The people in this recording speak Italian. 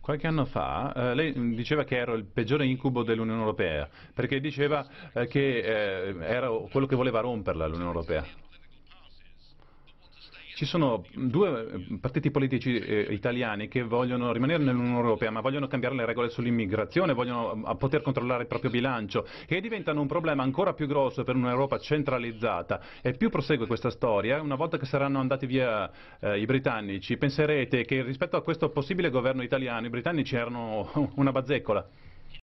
Qualche anno fa eh, lei diceva che ero il peggiore incubo dell'Unione Europea, perché diceva eh, che eh, era quello che voleva romperla l'Unione Europea. Ci sono due eh, partiti politici eh, italiani che vogliono rimanere nell'Unione Europea, ma vogliono cambiare le regole sull'immigrazione, vogliono mm, poter controllare il proprio bilancio che diventano un problema ancora più grosso per un'Europa centralizzata. E più prosegue questa storia, una volta che saranno andati via eh, i britannici, penserete che rispetto a questo possibile governo italiano i britannici erano una bazzecola.